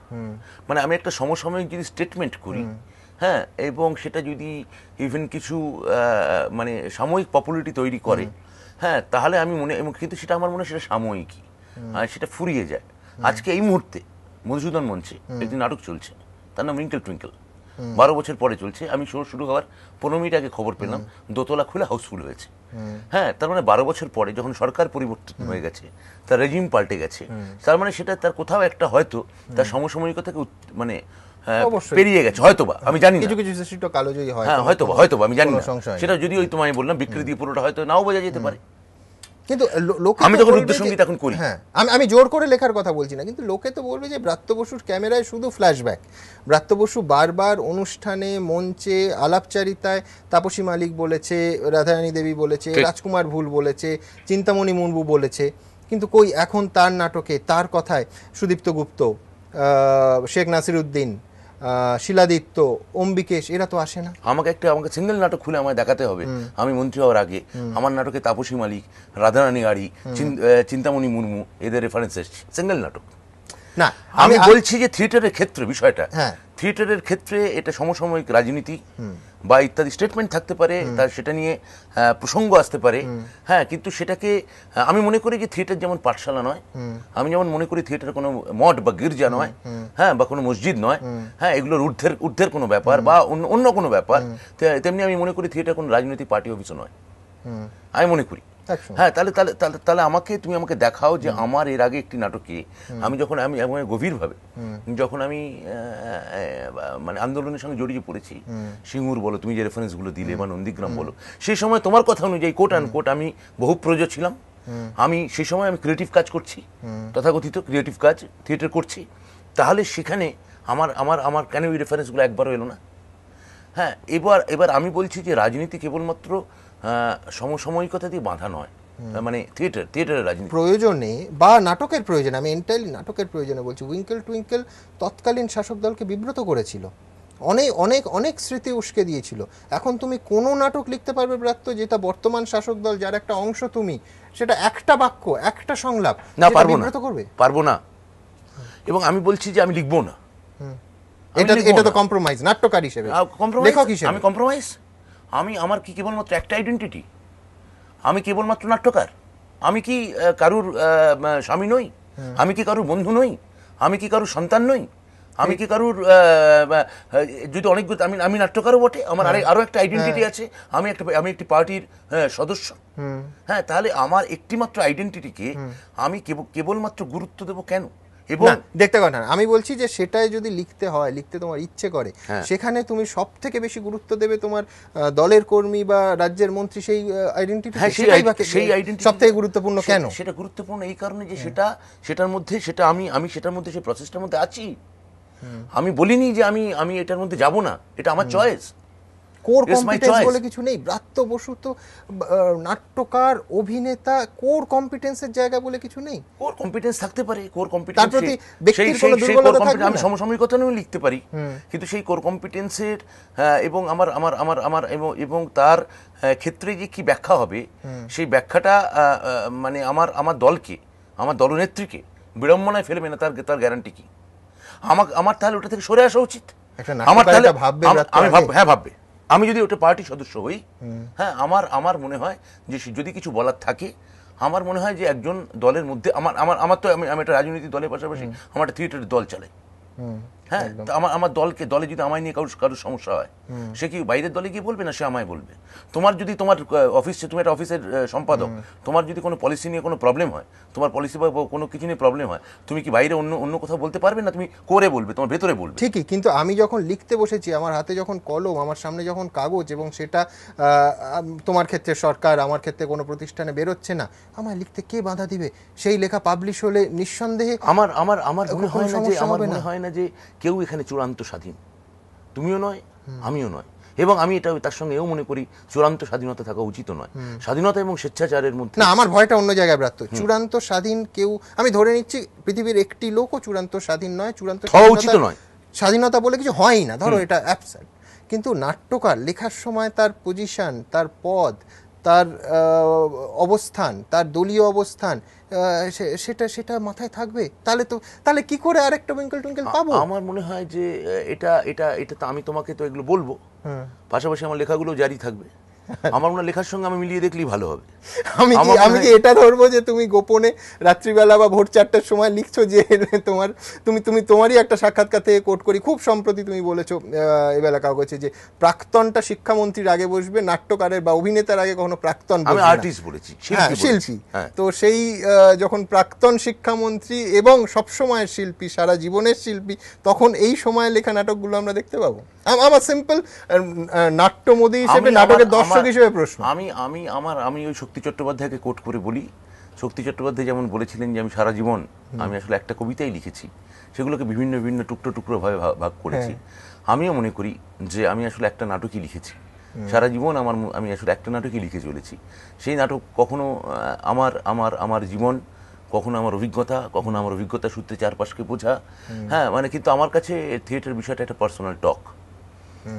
মানে আমি একটা সমসাময়িক যদি স্টেটমেন্ট করি হ্যাঁ এবং সেটা যদি ইভেন কিছু মানে সাময়িক পপুলারিটি তৈরি করে হ্যাঁ তাহলে আমি মনে কিন্তু সেটা আমার মনে হয় সেটা সাময়িকই সেটা ফুরিয়ে যায় আজকে এই মুহূর্তে মধুসূদন মঞ্চে একটি নাটক চলছে তার নাম উইঙ্কেল টুইঙ্কেল বারো বছর পরে চলছে আমি শো শুরু হওয়ার পনেরো মিনিট আগে খবর পেলাম দোতলা খুলে হাউসফুল হয়েছে হ্যাঁ তার মানে বারো বছর পরে যখন সরকার পরিবর্তন হয়ে গেছে তার রেজিম পাল্টে গেছে তার মানে সেটা তার কোথাও একটা হয়তো তার সমসাময়িক থেকে মানে হ্যাঁ, পেরিয়ে গেছে হয়তোবা আমি জানি কিছু কিছু হয় হ্যাঁ হয়তোবা হয়তোবা আমি জানি না সেটা যদি ওই তোমায় বললাম বিকৃতি পুরোটা হয়তো নাও বোঝা যেতে পারে কিন্তু লোকে আমি যখন রুদ্রসঙ্গীত এখন করি হ্যাঁ আমি আমি জোর করে লেখার কথা বলছি না কিন্তু লোকে তো বলবে যে ব্রাত্য বসুর ক্যামেরায় শুধু ফ্ল্যাশব্যাক ব্রাত্য বসু বারবার অনুষ্ঠানে মঞ্চে আলাপচারিতায় তাপসী মালিক বলেছে রাধারানী দেবী বলেছে রাজকুমার ভুল বলেছে চিন্তামণি মুর্মু বলেছে কিন্তু কই এখন তার নাটকে তার কথায় সুদীপ্ত গুপ্ত শেখ নাসির উদ্দিন শিলাদিত্য অম্বিকেশ এরা তো আসে না আমাকে একটা আমাকে সিঙ্গেল নাটক খুলে আমায় দেখাতে হবে আমি মন্ত্রী হওয়ার আগে আমার নাটকে তাপসী মালিক রাধারানী আড়ি চিন্তামণি মুর্মু এদের রেফারেন্স এসছে সিঙ্গেল নাটক না আমি বলছি যে থিয়েটারের ক্ষেত্রে বিষয়টা হ্যাঁ থিয়েটারের ক্ষেত্রে এটা সমসাময়িক রাজনীতি বা ইত্যাদি স্টেটমেন্ট থাকতে পারে তার সেটা নিয়ে হ্যাঁ, প্রসঙ্গ আসতে পারে হ্যাঁ কিন্তু সেটাকে হ্যাঁ, আমি মনে করি যে থিয়েটার যেমন পাঠশালা নয় আমি যেমন মনে করি থিয়েটার কোনো মঠ বা গির্জা নয় হ্যাঁ বা কোনো মসজিদ নয় হ্যাঁ এগুলোর ঊর্ধ্বের ঊর্ধ্বের কোনো ব্যাপার বা অন্য কোনো ব্যাপার তেমনি আমি মনে করি থিয়েটার কোনো রাজনৈতিক পার্টি অফিসও নয় আমি মনে করি হ্যাঁ তাহলে তাহলে তাহলে আমাকে তুমি আমাকে দেখাও যে আমার এর আগে একটি নাটকে আমি যখন আমি গভীরভাবে যখন আমি মানে আন্দোলনের সঙ্গে জড়িয়ে পড়েছি সিঙ্গুর বলো তুমি যে রেফারেন্সগুলো দিলে বা নন্দীগ্রাম বলো সেই সময় তোমার কথা অনুযায়ী কোট অ্যান্ড কোট আমি বহু বহুপ্রজ ছিলাম আমি সেই সময় আমি ক্রিয়েটিভ কাজ করছি তথাকথিত ক্রিয়েটিভ কাজ থিয়েটার করছি তাহলে সেখানে আমার আমার আমার কেন ওই রেফারেন্সগুলো একবারও এলো না হ্যাঁ এবার এবার আমি বলছি যে রাজনীতি কেবলমাত্র হ্যাঁ, সমসাময়িকতা দিয়ে বাঁধা নয় মানে থিয়েটার থিয়েটারের রাজনীতি প্রয়োজনে বা নাটকের প্রয়োজনে আমি এন্টাইলি নাটকের প্রয়োজনে বলছি উইঙ্কেল টুইঙ্কেল তৎকালীন শাসক দলকে বিব্রত করেছিল অনেক অনেক অনেক স্মৃতি উস্কে দিয়েছিল এখন তুমি কোনো নাটক লিখতে পারবে ব্রাত্য যেটা বর্তমান শাসক দল যার একটা অংশ তুমি সেটা একটা বাক্য একটা সংলাপ না পারবো না করবে পারবো না এবং আমি বলছি যে আমি লিখবো না এটা এটা তো কম্প্রোমাইজ নাট্যকার হিসেবে লেখক হিসেবে আমি কম্প্রোমাইজ আমি আমার কি কেবলমাত্র একটা আইডেন্টিটি আমি কেবলমাত্র নাট্যকার আমি কি কারুর স্বামী নই হ্যাঁ। আমি কি কারুর বন্ধু নই আমি কি কারুর সন্তান নই আমি কি কারুর যদি অনেক আমি আমি নাট্যকারও বটে আমার হ্যাঁ। আরে আরও একটা আইডেন্টিটি হ্যাঁ। আছে আমি একটা আমি একটি পার্টির সদস্য হ্যাঁ তাহলে আমার একটিমাত্র আইডেন্টিটিকে আমি কেবলমাত্র গুরুত্ব দেব কেন এবং দেখতে কথা আমি বলছি যে সেটাই যদি লিখতে হয় লিখতে তোমার ইচ্ছে করে হ্যাঁ। সেখানে তুমি সব থেকে বেশি গুরুত্ব দেবে তোমার দলের কর্মী বা রাজ্যের মন্ত্রী সেই আইডেন্টিটি হ্যাঁ, সেই আইডেন্টিটি সব থেকে গুরুত্বপূর্ণ কেন সেটা গুরুত্বপূর্ণ এই কারণে যে সেটা সেটার মধ্যে সেটা আমি আমি সেটার মধ্যে সেই প্রসেসটার মধ্যে আছি আমি বলিনি যে আমি আমি এটার মধ্যে যাব না এটা আমার চয়েস কোর কম্পিটেন্স বলে কিছু নেই ব্রাত্য বসু তো নাট্যকার অভিনেতা কোর কম্পিটেন্সের জায়গা বলে কিছু নেই কোর কম্পিটেন্স থাকতে পারে কোর কম্পিটেন্স তার প্রতি ব্যক্তির কোনো দুর্বলতা থাকবে আমি সমসাময়িক কথা নিয়ে লিখতে পারি কিন্তু সেই কোর কম্পিটেন্সের এবং আমার আমার আমার আমার এবং এবং তার ক্ষেত্রে যে কি ব্যাখ্যা হবে সেই ব্যাখ্যাটা মানে আমার আমার দলকে আমার দলনেত্রীকে বিড়ম্বনায় ফেলবে না তার তার গ্যারান্টি কি আমার আমার তাহলে ওটা থেকে সরে আসা উচিত আমার তাহলে ভাববে আমি ভাববে হ্যাঁ ভাববে আমি যদি ওটা পার্টি সদস্য হই হ্যাঁ আমার আমার মনে হয় যে যদি কিছু বলার থাকে আমার মনে হয় যে একজন দলের মধ্যে আমার আমার আমার তো আমি আমি একটা রাজনৈতিক দলের পাশাপাশি আমার একটা থিয়েটারের দল চালাই হ্যাঁ আমার আমার দলকে দলে যদি আমায় নিয়ে কারোর কারোর সমস্যা হয় সে কি বাইরের দলে গিয়ে বলবে না সে আমায় বলবে তোমার যদি তোমার অফিসে তুমি একটা অফিসের সম্পাদক তোমার যদি কোনো পলিসি নিয়ে কোনো প্রবলেম হয় তোমার পলিসি বা কোনো কিছু নিয়ে প্রবলেম হয় তুমি কি বাইরে অন্য অন্য কোথাও বলতে পারবে না তুমি করে বলবে তোমার ভেতরে বলবে ঠিকই কিন্তু আমি যখন লিখতে বসেছি আমার হাতে যখন কলম আমার সামনে যখন কাগজ এবং সেটা তোমার ক্ষেত্রে সরকার আমার ক্ষেত্রে কোনো প্রতিষ্ঠানে বেরোচ্ছে না আমার লিখতে কে বাধা দিবে সেই লেখা পাবলিশ হলে নিঃসন্দেহে আমার আমার আমার আমার মনে হয় না যে কেউ এখানে চূড়ান্ত স্বাধীন তুমিও নয় আমিও নয় এবং আমি এটা তার সঙ্গে এও মনে করি চূড়ান্ত স্বাধীনতা থাকা উচিত নয় স্বাধীনতা এবং স্বেচ্ছাচারের মধ্যে না আমার ভয়টা অন্য জায়গায় ব্রাত্য চূড়ান্ত স্বাধীন কেউ আমি ধরে নিচ্ছি পৃথিবীর একটি লোকও চূড়ান্ত স্বাধীন নয় চূড়ান্ত হওয়া উচিত নয় স্বাধীনতা বলে কিছু হয়ই না ধরো এটা অ্যাবসেন্ট কিন্তু নাট্যকার লেখার সময় তার পজিশন তার পদ তার অবস্থান তার দলীয় অবস্থান সেটা সেটা মাথায় থাকবে তাহলে তো তাহলে কি করে আরেকটা উইঙ্কেল টুঙ্কেল পাবো আমার মনে হয় যে এটা এটা এটা তো আমি তোমাকে তো এগুলো বলবো পাশাপাশি আমার লেখাগুলো জারি থাকবে আমার মনে লেখার সঙ্গে আমি মিলিয়ে দেখলেই ভালো হবে আমি আমি কি এটা ধরবো যে তুমি গোপনে রাত্রিবেলা বা ভোর চারটার সময় লিখছো যে তোমার তুমি তুমি তোমারই একটা সাক্ষাৎকার থেকে কোট করি খুব সম্প্রতি তুমি বলেছো এবেলা কাগজে যে প্রাক্তনটা শিক্ষামন্ত্রীর আগে বসবে নাট্যকারের বা অভিনেতার আগে কখনো প্রাক্তন আমি আর্টিস্ট বলেছি শিল্পী হ্যাঁ, হ্যাঁ। তো সেই যখন প্রাক্তন শিক্ষামন্ত্রী এবং সবসময়ের শিল্পী সারা জীবনের শিল্পী তখন এই সময় লেখা নাটকগুলো আমরা দেখতে পাবো আমার সিম্পল নাট্যমোদী হিসেবে নাটকের দর্শক হিসেবে প্রশ্ন আমি আমি আমার আমি ওই শক্তি চট্টোপাধ্যায়কে কোট করে বলি শক্তি চট্টোপাধ্যায় যেমন বলেছিলেন যে আমি সারা জীবন আমি আসলে একটা কবিতাই লিখেছি সেগুলোকে বিভিন্ন বিভিন্ন টুকরো টুকরো ভাবে ভাগ করেছি হ্যাঁ। আমিও মনে করি যে আমি আসলে একটা নাটকই লিখেছি সারা জীবন আমার আমি আসলে একটা নাটকই লিখে চলেছি সেই নাটক কখনো আমার আমার আমার জীবন কখনো আমার অভিজ্ঞতা কখনো আমার অভিজ্ঞতা সূত্রে চারপাশকে বোঝা হ্যাঁ মানে কিন্তু আমার কাছে থিয়েটার বিষয়টা একটা পার্সোনাল টক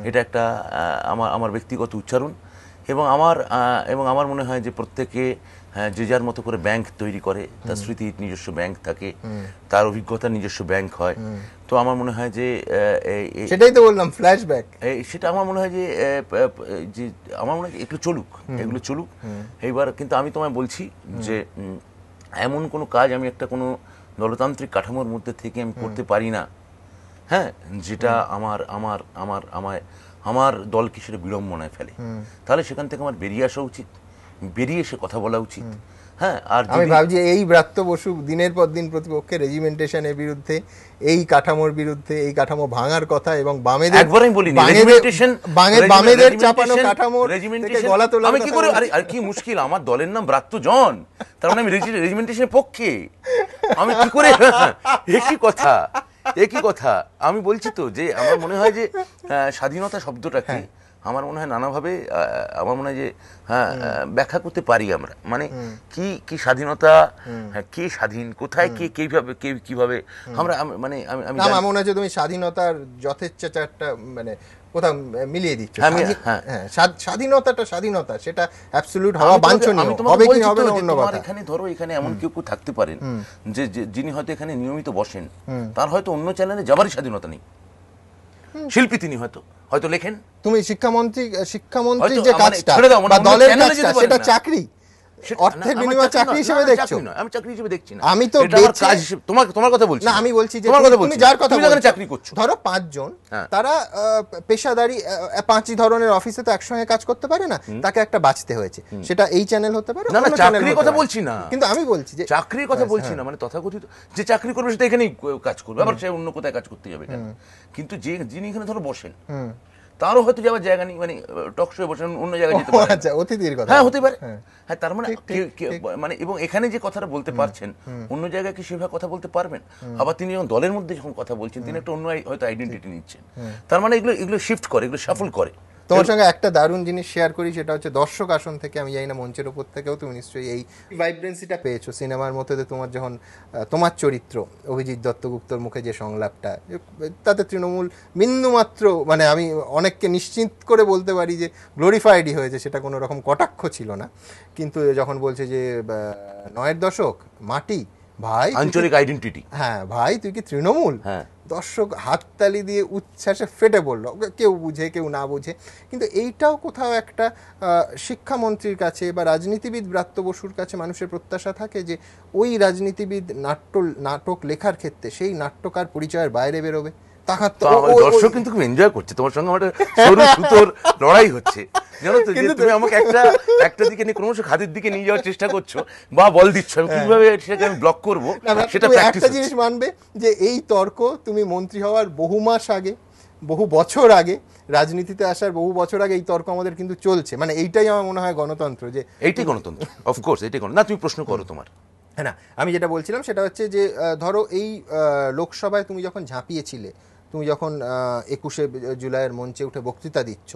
এটা একটা আমার আমার ব্যক্তিগত উচ্চারণ এবং আমার এবং আমার মনে হয় যে প্রত্যেকে হ্যাঁ, যে যার মতো করে ব্যাংক তৈরি করে তার স্মৃতি নিজস্ব ব্যাংক থাকে তার অভিজ্ঞতা নিজস্ব ব্যাংক হয় তো আমার মনে হয় যে সেটাই তো বললাম ফ্ল্যাশব্যাক সেটা আমার মনে হয় যে যে আমার মনে হয় এগুলো চলুক এগুলো চলুক এইবার কিন্তু আমি তোমায় বলছি যে এমন কোনো কাজ আমি একটা কোনো দলতান্ত্রিক কাঠামোর মধ্যে থেকে আমি করতে পারি না হ্যাঁ যেটা আমার আমার আমার আমায় আমার দলকে সেটা বিড়ম্বনায় ফেলে তাহলে সেখান থেকে আমার বেরিয়ে আসা উচিত বেরিয়ে এসে কথা বলা উচিত হ্যাঁ আর আমি ভাবছি এই ব্রাত্য বসু দিনের পর দিন রেজিমেন্টেশনের বিরুদ্ধে এই কাঠামোর বিরুদ্ধে এই কাঠামো ভাঙার কথা এবং বামেদের একবার আমি বলি রেজিমেন্টেশন বামেদের চাপানো কাঠামো রেজিমেন্টেশন গলা তোলা আমি কি করে আরে আর কি মুশকিল আমার দলের নাম ব্রাত্য জন তার মানে আমি রেজিমেন্টেশনের পক্ষে আমি কি করে একই কথা একই কথা আমি বলছি তো যে আমার মনে হয় যে স্বাধীনতা শব্দটা কি হ্যাঁ। আমার মনে হয় নানাভাবে আমার মনে হয় যে হ্যাঁ ব্যাখ্যা করতে পারি আমরা মানে কি কি স্বাধীনতা হ্যাঁ, কে স্বাধীন কোথায় কে কিভাবে কে কিভাবে আমরা মানে আমি আমার মনে হয় যে তুমি স্বাধীনতার যথেচ্ছা চারটা মানে কোথাও মিলিয়ে দিচ্ছে হ্যাঁ, হ্যাঁ।, হ্যাঁ স্বাধীনতাটা স্বাধীনতা সেটা অ্যাবসলিউট হওয়া বাঞ্ছনীয় হবে কি হবে না অন্য কথা এখানে ধরো এখানে এমন কেউ কেউ থাকতে পারেন যে যিনি হয়তো এখানে নিয়মিত বসেন তার হয়তো অন্য চ্যানেলে যাবারই স্বাধীনতা নেই শিল্পী তিনি হয়তো হয়তো লেখেন তুমি শিক্ষামন্ত্রী শিক্ষামন্ত্রী যে কাজটা মানে দলের কাজটা সেটা চাকরি অর্থের বিনিময়ে চাকরি হিসেবে দেখছো আমি চাকরি হিসেবে দেখছি না আমি তো কাজ তোমার তোমার কথা বলছি না আমি বলছি যে তোমার কথা বলছি যার কথা তুমি চাকরি করছো ধরো পাঁচজন হ্যাঁ। তারা পেশাদারি পাঁচই ধরনের অফিসে তো একসঙ্গে কাজ করতে পারে না তাকে একটা বাঁচতে হয়েছে সেটা এই চ্যানেল হতে পারে না না চাকরির কথা বলছি না কিন্তু আমি বলছি যে চাকরির কথা হ্যাঁ, বলছি হ্যাঁ। না মানে তথাকথিত যে চাকরি করবে সেটা এখানেই কাজ করবে আবার সে অন্য কোথায় কাজ করতে যাবে কিন্তু যে যিনি এখানে ধরো বসেন তারও হয়তো যাওয়ার জায়গা নেই মানে টক শোয়ে বসে অন্য জায়গায় যেতে পারে আচ্ছা অতিথির কথা হ্যাঁ হতে পারে হ্যাঁ, হ্যাঁ তার মানে মানে এবং এখানে যে কথাটা বলতে পারছেন অন্য জায়গায় কি সেভাবে কথা বলতে পারবেন আবার তিনি যখন দলের মধ্যে যখন কথা বলছেন তিনি একটা অন্য হয়তো আইডেন্টিটি নিচ্ছেন তার মানে এগুলো এগুলো শিফট করে এগুলো সাফল করে তোমার সঙ্গে একটা দারুণ জিনিস শেয়ার করি সেটা হচ্ছে দর্শক আসন থেকে আমি জানি না মঞ্চের উপর থেকেও তুমি নিশ্চয়ই এই ভাইব্রেন্সিটা পেয়েছো সিনেমার মধ্যে তোমার যখন তোমার চরিত্র অভিজিৎ দত্তগুপ্তর মুখে যে সংলাপটা তাতে তৃণমূল বিন্দুমাত্র মানে আমি অনেককে নিশ্চিত করে বলতে পারি যে গ্লোরিফাইডই হয়েছে সেটা কোনো রকম কটাক্ষ ছিল না কিন্তু যখন বলছে যে নয়ের দশক মাটি ভাই আঞ্চলিক আইডেন্টিটি হ্যাঁ ভাই তুই কি তৃণমূল হ্যাঁ দর্শক হাততালি দিয়ে উচ্ছ্বাসে ফেটে বলল কেউ বুঝে কেউ না বুঝে কিন্তু এইটাও কোথাও একটা শিক্ষামন্ত্রীর কাছে বা রাজনীতিবিদ ব্রাত্য বসুর কাছে মানুষের প্রত্যাশা থাকে যে ওই রাজনীতিবিদ নাট্য নাটক লেখার ক্ষেত্রে সেই নাট্যকার পরিচয়ের বাইরে বেরোবে দর্শক কিন্তু খুব এনজয় করছে তোমার সঙ্গে আমার সুতোর লড়াই হচ্ছে জানো তো তুমি আমাকে একটা একটা দিকে নিয়ে ক্রমশ দিকে নিয়ে যাওয়ার চেষ্টা করছো বা বল দিচ্ছ আমি হ্যাঁ। কিভাবে সেটাকে আমি ব্লক করব সেটা একটা জিনিস মানবে যে এই তর্ক তুমি মন্ত্রী হওয়ার বহু মাস আগে বহু বছর আগে রাজনীতিতে আসার বহু বছর আগে এই তর্ক আমাদের কিন্তু চলছে মানে এইটাই আমার মনে হয় গণতন্ত্র যে এইটাই গণতন্ত্র অফকোর্স এইটাই গণতন্ত্র না তুমি প্রশ্ন করো তোমার হ্যাঁ না আমি যেটা বলছিলাম সেটা হচ্ছে যে ধরো এই লোকসভায় তুমি যখন ঝাঁপিয়েছিলে তুমি যখন একুশে জুলাইয়ের মঞ্চে উঠে বক্তৃতা দিচ্ছ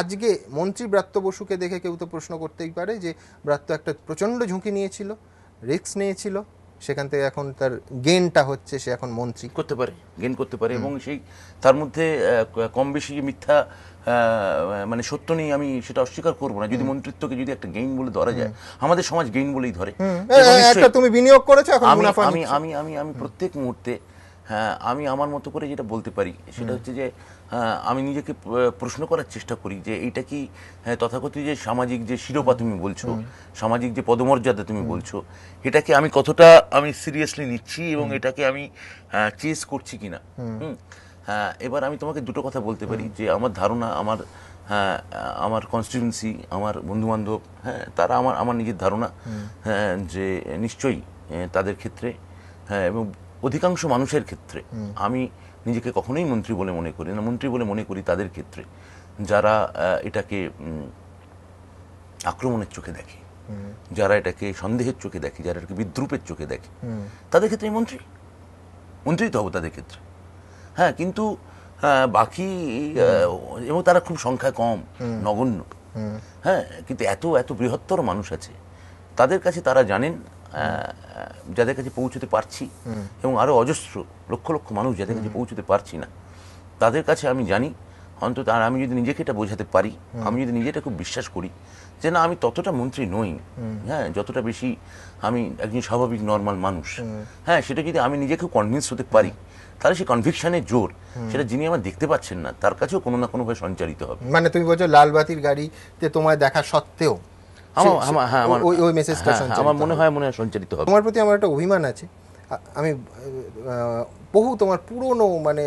আজকে মন্ত্রী ব্রাত্য বসুকে দেখে কেউ তো প্রশ্ন করতেই পারে যে ব্রাত্য একটা প্রচণ্ড ঝুঁকি নিয়েছিল রিস্ক নিয়েছিল সেখান থেকে এখন তার গেনটা হচ্ছে সে এখন মন্ত্রী করতে পারে গেন করতে পারে এবং সেই তার মধ্যে কম বেশি মিথ্যা মানে সত্য নেই আমি সেটা অস্বীকার করবো না যদি মন্ত্রিত্বকে যদি একটা গেইন বলে ধরা যায় আমাদের সমাজ গেইন বলেই ধরে তুমি বিনিয়োগ করেছো আমি আমি আমি আমি প্রত্যেক মুহূর্তে হ্যাঁ আমি আমার মতো করে যেটা বলতে পারি সেটা হচ্ছে যে হ্যাঁ, আমি নিজেকে প্রশ্ন করার চেষ্টা করি যে এইটা কি হ্যাঁ, তথাকথিত যে সামাজিক যে শিরোপা তুমি বলছো সামাজিক যে পদমর্যাদা তুমি বলছো এটাকে আমি কতটা আমি সিরিয়াসলি নিচ্ছি এবং এটাকে আমি চেস হ্যাঁ, করছি কিনা হুম হ্যাঁ এবার আমি তোমাকে দুটো কথা বলতে পারি যে আমার ধারণা আমার হ্যাঁ আমার কনস্টিটিউন্সি আমার বন্ধুবান্ধব হ্যাঁ তারা আমার আমার নিজের ধারণা হ্যাঁ যে নিশ্চয়ই তাদের ক্ষেত্রে হ্যাঁ এবং অধিকাংশ মানুষের ক্ষেত্রে আমি নিজেকে কখনোই মন্ত্রী বলে মনে করি না মন্ত্রী বলে মনে করি তাদের ক্ষেত্রে যারা এটাকে আক্রমণের চোখে দেখে যারা এটাকে সন্দেহের চোখে দেখে যারা এটাকে বিদ্রুপের চোখে দেখে তাদের ক্ষেত্রে মন্ত্রী মন্ত্রী তো হবো তাদের ক্ষেত্রে হ্যাঁ কিন্তু বাকি এবং তারা খুব সংখ্যা কম নগণ্য হ্যাঁ কিন্তু এত এত বৃহত্তর মানুষ আছে তাদের কাছে তারা জানেন যাদের কাছে পৌঁছতে পারছি এবং আরও অজস্র লক্ষ লক্ষ মানুষ যাদের কাছে পৌঁছতে পারছি না তাদের কাছে আমি জানি অন্তত আর আমি যদি নিজেকে এটা বোঝাতে পারি আমি যদি নিজেটা খুব বিশ্বাস করি যে না আমি ততটা মন্ত্রী নই হ্যাঁ যতটা বেশি আমি একজন স্বাভাবিক নর্মাল মানুষ হ্যাঁ সেটা যদি আমি নিজেকে কনভিন্স হতে পারি তাহলে সেই কনভিকশনের জোর সেটা যিনি আমার দেখতে পাচ্ছেন না তার কাছেও কোনো না কোনোভাবে সঞ্চারিত হবে মানে তুমি বলছো লালবাতির গাড়িতে তোমায় দেখা সত্ত্বেও আমার আমার হ্যাঁ, ওই মেসেজটা হ্যাঁ, হ্যাঁ, আমার মনে হয় মনে হয় সঞ্চারিত হবে তোমার প্রতি আমার একটা অভিমান আছে আমি বহু তোমার পুরনো মানে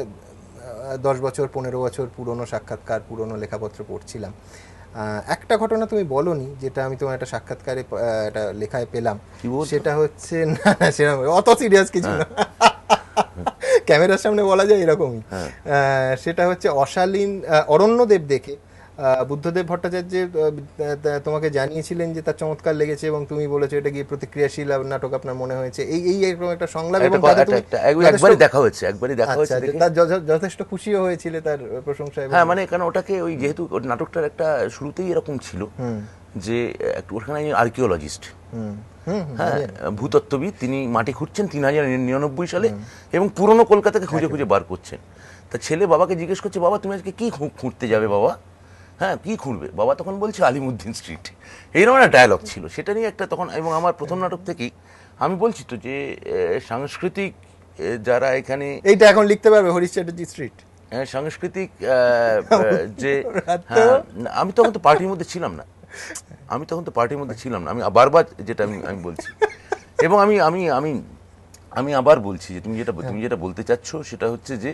দশ বছর পনেরো বছর পুরনো সাক্ষাৎকার পুরনো লেখাপত্র পড়ছিলাম একটা ঘটনা তুমি বলনি যেটা আমি তোমার একটা সাক্ষাৎকারে একটা লেখায় পেলাম সেটা হচ্ছে না সেরকম অত সিরিয়াস কিছু না ক্যামেরার সামনে বলা যায় এরকমই সেটা হচ্ছে অশালীন অরণ্যদেব দেখে বুদ্ধদেব ভট্টাচার্যের তোমাকে জানিয়েছিলেন যে তার চমৎকার লেগেছে এবং তুমি বলেছো এটা গিয়ে প্রতিক্রিয়াশীল নাটক আপনার মনে হয়েছে এই এই এরকম একটা সংলাপ এবং একবারই দেখা হয়েছে একবারই দেখা আচ্ছা, হয়েছে আচ্ছা, তার যথেষ্ট খুশিও হয়েছিল তার প্রশংসা হ্যাঁ মানে কারণ ওটাকে ওই যেহেতু নাটকটার একটা শুরুতেই এরকম ছিল যে ওখানে আর্কিওলজিস্ট হ্যাঁ ভূতত্ত্ববিদ তিনি মাটি খুঁজছেন তিন হাজার নিরানব্বই সালে এবং পুরনো কলকাতাকে খুঁজে খুঁজে বার করছেন তা ছেলে বাবাকে জিজ্ঞেস করছে বাবা তুমি আজকে কি খুঁড়তে যাবে বাবা হ্যাঁ কি খুলবে বাবা তখন বলছে আলিমুদ্দিন স্ট্রিট এইরকম একটা ডায়লগ ছিল সেটা নিয়ে একটা তখন এবং আমার প্রথম নাটক থেকেই আমি বলছি তো যে সাংস্কৃতিক যারা এখানে এইটা এখন লিখতে পারবে হরিশ চ্যাটার্জি স্ট্রিট সাংস্কৃতিক যে হ্যাঁ, আমি তখন তো পার্টির মধ্যে ছিলাম না আমি তখন তো পার্টির মধ্যে ছিলাম না আমি বারবার যেটা আমি আমি বলছি এবং আমি আমি আমি আমি আবার বলছি যে তুমি যেটা তুমি যেটা বলতে চাচ্ছ সেটা হচ্ছে যে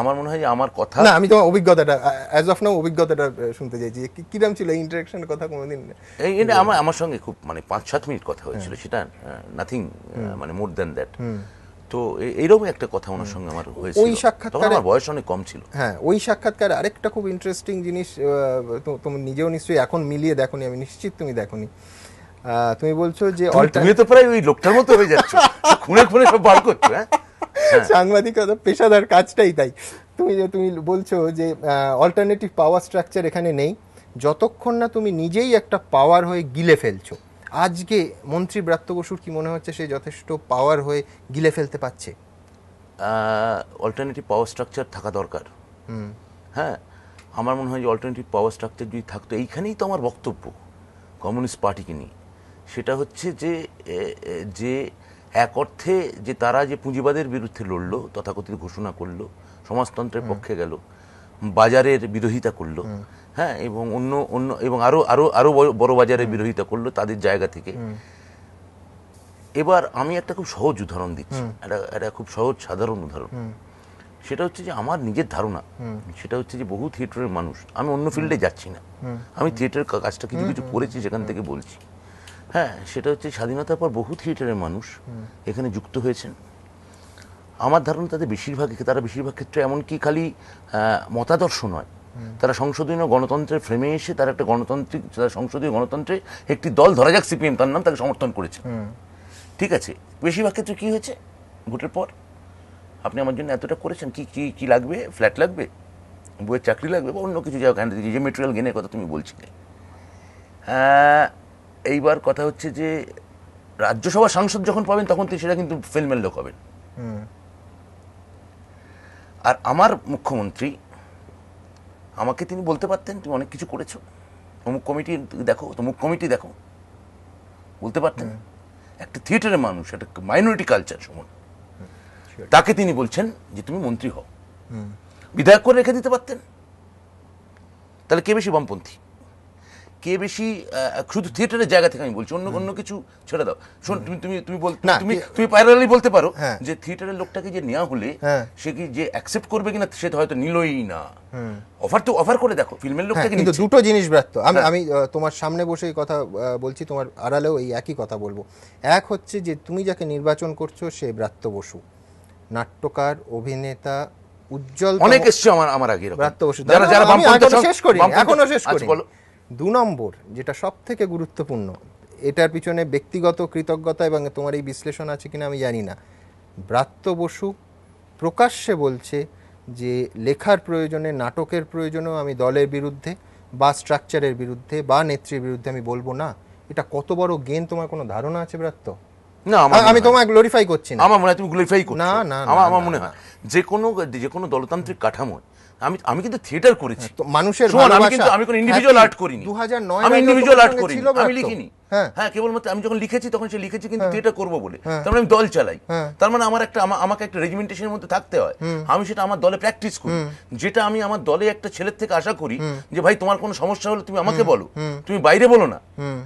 আমার মনে হয় যে আমার কথা না আমি তোমার অভিজ্ঞতাটা অ্যাজ অফ নাও অভিজ্ঞতাটা শুনতে চাইছি যে কিরম ছিল ইন্টারেকশন কথা কোনোদিন এই এটা আমার আমার সঙ্গে খুব মানে পাঁচ সাত মিনিট কথা হয়েছিল হ্যাঁ। সেটা নাথিং মানে মোর দ্যান দ্যাট তো এইরকম একটা কথা ওনার সঙ্গে আমার হয়েছিল ওই সাক্ষাৎকারে আমার বয়স অনেক কম ছিল হ্যাঁ ওই সাক্ষাৎকারে আরেকটা খুব ইন্টারেস্টিং জিনিস তুমি নিজেও নিশ্চয়ই এখন মিলিয়ে দেখোনি আমি নিশ্চিত তুমি দেখোনি তুমি বলছো যে তুমি তো প্রায় ওই লোকটার মতো হয়ে যাচ্ছ খুনে খুনে সব বার করছো হ্যাঁ হ্যাঁ। সাংবাদিকতা পেশাদার কাজটাই তাই তুমি যে তুমি বলছো যে অল্টারনেটিভ পাওয়ার স্ট্রাকচার এখানে নেই যতক্ষণ না তুমি নিজেই একটা পাওয়ার হয়ে গিলে ফেলছো আজকে মন্ত্রী ব্রাত্য বসুর কি মনে হচ্ছে সে যথেষ্ট পাওয়ার হয়ে গিলে ফেলতে পারছে অল্টারনেটিভ পাওয়ার স্ট্রাকচার থাকা দরকার হ্যাঁ আমার মনে হয় যে অল্টারনেটিভ পাওয়ার স্ট্রাকচার যদি থাকতো এইখানেই তো আমার বক্তব্য কমিউনিস্ট পার্টিকে নিয়ে সেটা হচ্ছে যে যে এক অর্থে যে তারা যে পুঁজিবাদের বিরুদ্ধে লড়ল তথাকথিত ঘোষণা করলো সমাজতন্ত্রের পক্ষে গেল বাজারের বিরোধিতা করলো হ্যাঁ এবং অন্য অন্য এবং আরো আরো আরো বড় বাজারে বিরোধিতা করলো তাদের জায়গা থেকে এবার আমি একটা খুব সহজ উদাহরণ দিচ্ছি একটা একটা খুব সহজ সাধারণ উদাহরণ সেটা হচ্ছে যে আমার নিজের ধারণা সেটা হচ্ছে যে বহু থিয়েটারের মানুষ আমি অন্য ফিল্ডে যাচ্ছি না আমি থিয়েটারের কাজটা কিছু কিছু করেছি সেখান থেকে বলছি হ্যাঁ সেটা হচ্ছে স্বাধীনতার পর বহু থিয়েটারের মানুষ এখানে যুক্ত হয়েছেন আমার ধারণা তাদের বেশিরভাগ তারা বেশিরভাগ ক্ষেত্রে এমনকি খালি মতাদর্শ নয় তারা সংসদীয় গণতন্ত্রের ফ্রেমে এসে তারা একটা গণতান্ত্রিক তারা সংসদীয় গণতন্ত্রে একটি দল ধরা যাক সিপিএম তার নাম তাকে সমর্থন করেছে ঠিক আছে বেশিরভাগ ক্ষেত্রে কী হয়েছে ভোটের পর আপনি আমার জন্য এতটা করেছেন কি কি কি লাগবে ফ্ল্যাট লাগবে বইয়ের চাকরি লাগবে বা অন্য কিছু যা হ্যাঁ, যে মেটেরিয়াল গেনের কথা তুমি বলছিলে হ্যাঁ এইবার কথা হচ্ছে যে রাজ্যসভা সাংসদ যখন পাবেন তখন তিনি সেটা কিন্তু ফিল্মের লোক হবেন আর আমার মুখ্যমন্ত্রী আমাকে তিনি বলতে পারতেন তুমি অনেক কিছু করেছো অমুক কমিটি দেখো তমুক কমিটি দেখো বলতে পারতেন একটা থিয়েটারের মানুষ একটা মাইনরিটি কালচার সমান তাকে তিনি বলছেন যে তুমি মন্ত্রী হও বিধায়ক করে রেখে দিতে পারতেন তাহলে কে বেশি বামপন্থী কে বেশি শুধু থিয়েটারের জায়গা থেকে আমি বলছি অন্য অন্য কিছু ছেড়ে দাও শোন তুমি তুমি তুমি বল তুমি তুমি প্যারালি বলতে পারো হ্যাঁ। যে থিয়েটারের লোকটাকে যে নেওয়া হলে হ্যাঁ। সে কি যে অ্যাকসেপ্ট করবে কিনা সে হয়তো নিলই না অফার তো অফার করে দেখো ফিল্মের হ্যাঁ, লোকটাকে কিন্তু দুটো জিনিস ব্রাত্য আমি আমি তোমার সামনে বসে এই কথা বলছি তোমার আড়ালেও এই একই কথা বলবো এক হচ্ছে যে তুমি যাকে নির্বাচন করছো সে ব্রাত্য বসু নাট্যকার অভিনেতা উজ্জ্বল অনেক এসছে আমার আমার আগে ব্রাত্য বসু যারা যারা শেষ করি এখনো শেষ আচ্ছা, করি বলো দু নম্বর যেটা সব থেকে গুরুত্বপূর্ণ এটার পিছনে ব্যক্তিগত কৃতজ্ঞতা এবং তোমার এই বিশ্লেষণ আছে কিনা আমি জানি না ব্রাত্য বসু প্রকাশ্যে বলছে যে লেখার প্রয়োজনে নাটকের প্রয়োজনেও আমি দলের বিরুদ্ধে বা স্ট্রাকচারের বিরুদ্ধে বা নেত্রীর বিরুদ্ধে আমি বলবো না এটা কত বড় গেন তোমার কোনো ধারণা আছে ব্রাত্য না আমি তোমায় গ্লোরিফাই করছি না আমার মনে হয় তুমি গ্লোরিফাই করছো না না আমার মনে হয় যে কোনো যে কোনো দলতান্ত্রিক কাঠামোয় আমি আমি কিন্তু থিয়েটার করেছি হ্যাঁ, মানুষের আমি কিন্তু আমি কোনো ইন্ডিভিজুয়াল হ্যাঁ, আর্ট করিনি দু হাজার নয় আমি ইন্ডিভিজুয়াল আর্ট করিনি আমি লিখিনি হ্যাঁ।, হ্যাঁ কেবলমাত্র আমি যখন লিখেছি তখন সে লিখেছি কিন্তু হ্যাঁ। এটা করবো বলে হ্যাঁ। তার মানে আমি দল চালাই তার মানে আমার একটা আমাকে একটা রেজিমেন্টেশনের মধ্যে থাকতে হয় আমি সেটা আমার দলে প্র্যাকটিস করি যেটা আমি আমার দলে একটা ছেলের থেকে আশা করি যে ভাই তোমার কোনো সমস্যা হলে তুমি আমাকে বলো তুমি বাইরে বলো না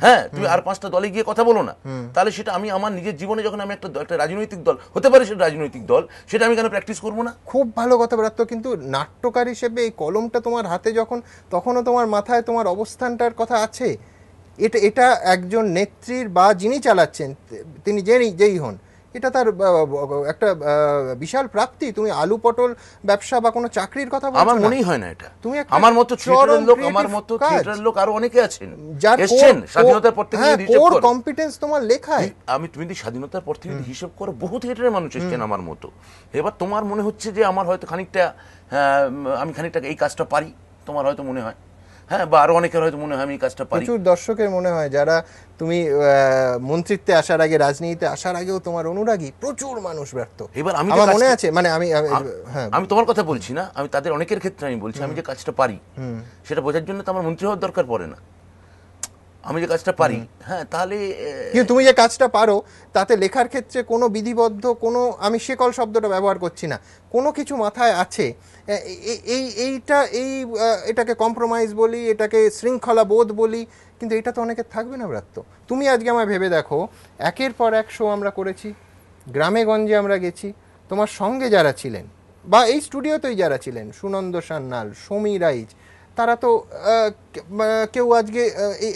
হ্যাঁ তুমি আর পাঁচটা দলে গিয়ে কথা বলো না তাহলে সেটা আমি আমার নিজের জীবনে যখন আমি একটা একটা রাজনৈতিক দল হতে পারে সেটা রাজনৈতিক দল সেটা আমি কেন প্র্যাকটিস করবো না খুব ভালো কথা বেরাত্ত কিন্তু নাট্যকার হিসেবে এই কলমটা তোমার হাতে যখন তখনও তোমার মাথায় তোমার অবস্থানটার কথা আছে এটা এটা একজন নেত্রীর বা যিনি চালাচ্ছেন তিনি যেই যেই হন এটা তার একটা বিশাল প্রাপ্তি তুমি আলু পটল ব্যবসা বা কোনো চাকরির কথা আমার মনেই হয় না এটা তুমি আমার মতো থিয়েটারের লোক আমার মতো থিয়েটারের লোক আরো অনেকে আছেন যার এসেছেন স্বাধীনতার পর থেকে কোর কম্পিটেন্স তোমার লেখায় আমি তুমি যদি স্বাধীনতার পর থেকে হিসাব করো বহু থিয়েটারের মানুষ এসেছেন আমার মতো এবার তোমার মনে হচ্ছে যে আমার হয়তো খানিকটা হ্যাঁ, আমি খানিকটা এই কাজটা পারি তোমার হয়তো মনে হয় হ্যাঁ বা আরো অনেকের হয়তো মনে হয় আমি কাজটা পারি প্রচুর দর্শকের মনে হয় যারা তুমি মন্ত্রিত্বে আসার আগে রাজনীতিতে আসার আগেও তোমার অনুরাগী প্রচুর মানুষ ব্যর্থ এবার আমি আমার মনে আছে মানে আমি হ্যাঁ আমি তোমার কথা বলছি না আমি তাদের অনেকের ক্ষেত্রে আমি বলছি আমি যে কাজটা পারি সেটা বোঝার জন্য তো আমার মন্ত্রী হওয়ার দরকার পড়ে না আমি যে কাজটা পারি হ্যাঁ তাহলে কিন্তু তুমি যে কাজটা পারো তাতে লেখার ক্ষেত্রে কোনো বিধিবদ্ধ কোনো আমি শেকল শব্দটা ব্যবহার করছি না কোনো কিছু মাথায় আছে এই এইটা এই এটাকে কম্প্রোমাইজ বলি এটাকে শৃঙ্খলা বোধ বলি কিন্তু এটা তো অনেকের থাকবে না ব্রাত্য তুমি আজকে আমায় ভেবে দেখো একের পর এক শো আমরা করেছি গ্রামে গঞ্জে আমরা গেছি তোমার সঙ্গে যারা ছিলেন বা এই স্টুডিওতেই যারা ছিলেন সুনন্দ সান্যাল সমী রাইজ তারা তো কেউ আজকে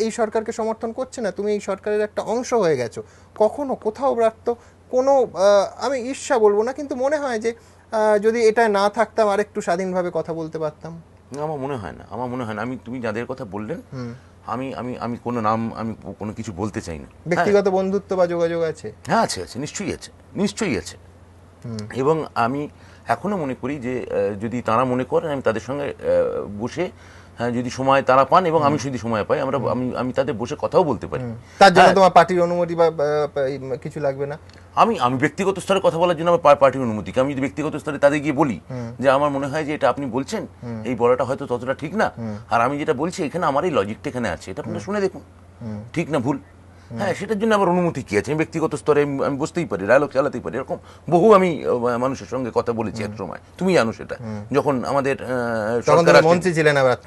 এই সরকারকে সমর্থন করছে না তুমি এই সরকারের একটা অংশ হয়ে গেছো কখনো কোথাও রাখতো কোনো আমি ঈর্ষা বলবো না কিন্তু মনে হয় যে যদি এটা না থাকতাম আর একটু স্বাধীনভাবে কথা বলতে পারতাম আমার মনে হয় না আমার মনে হয় না আমি তুমি যাদের কথা বললেন আমি আমি আমি কোনো নাম আমি কোনো কিছু বলতে চাই না হ্যাঁ। ব্যক্তিগত বন্ধুত্ব বা যোগাযোগ আছে হ্যাঁ আছে আছে নিশ্চয়ই আছে নিশ্চয়ই আছে এবং আমি এখনও মনে করি যে যদি তারা মনে করেন আমি তাদের সঙ্গে বসে হ্যাঁ যদি সময় তারা পান এবং আমি যদি সময় পাই আমরা আমি আমি তাদের বসে কথাও বলতে পারি তার জন্য হ্যাঁ। তোমার পার্টির অনুমতি বা কিছু লাগবে না আমি আমি ব্যক্তিগত স্তরে কথা বলার জন্য আমার পার্টির অনুমতি আমি যদি ব্যক্তিগত স্তরে তাদের গিয়ে বলি যে আমার মনে হয় যে এটা আপনি বলছেন এই বলাটা হয়তো ততটা ঠিক না আর আমি যেটা বলছি এখানে আমার এই লজিকটা এখানে আছে এটা আপনি শুনে দেখুন ঠিক না ভুল হ্যাঁ সেটার জন্য আমার অনুমতি কি আছে আমি ব্যক্তিগত স্তরে আমি বুঝতেই পারি ডায়লগ চালাতেই পারি এরকম বহু আমি মানুষের সঙ্গে কথা বলেছি এক সময় তুমি জানো সেটা যখন আমাদের সরকার